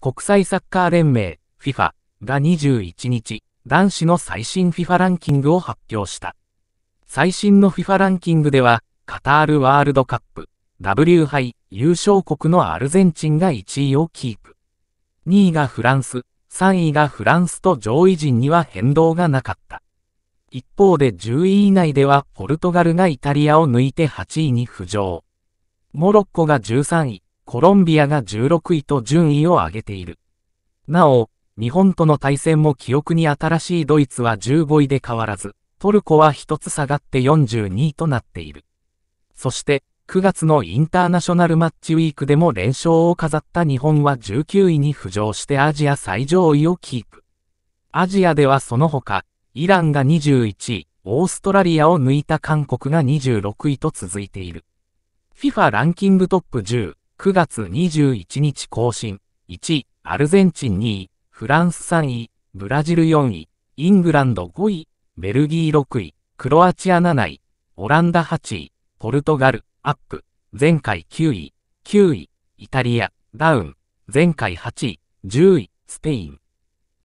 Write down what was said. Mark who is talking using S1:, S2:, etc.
S1: 国際サッカー連盟 FIFA が21日、男子の最新 FIFA ランキングを発表した。最新の FIFA ランキングでは、カタールワールドカップ W 杯優勝国のアルゼンチンが1位をキープ。2位がフランス、3位がフランスと上位陣には変動がなかった。一方で10位以内ではポルトガルがイタリアを抜いて8位に浮上。モロッコが13位、コロンビアが16位と順位を上げている。なお、日本との対戦も記憶に新しいドイツは15位で変わらず、トルコは1つ下がって42位となっている。そして、9月のインターナショナルマッチウィークでも連勝を飾った日本は19位に浮上してアジア最上位をキープ。アジアではその他、イランが21位、オーストラリアを抜いた韓国が26位と続いている。FIFA ランキングトップ10、9月21日更新、1位、アルゼンチン2位、フランス3位、ブラジル4位、イングランド5位、ベルギー6位、クロアチア7位、オランダ8位、ポルトガル、アップ、前回9位、9位、イタリア、ダウン、前回8位、10位、スペイン。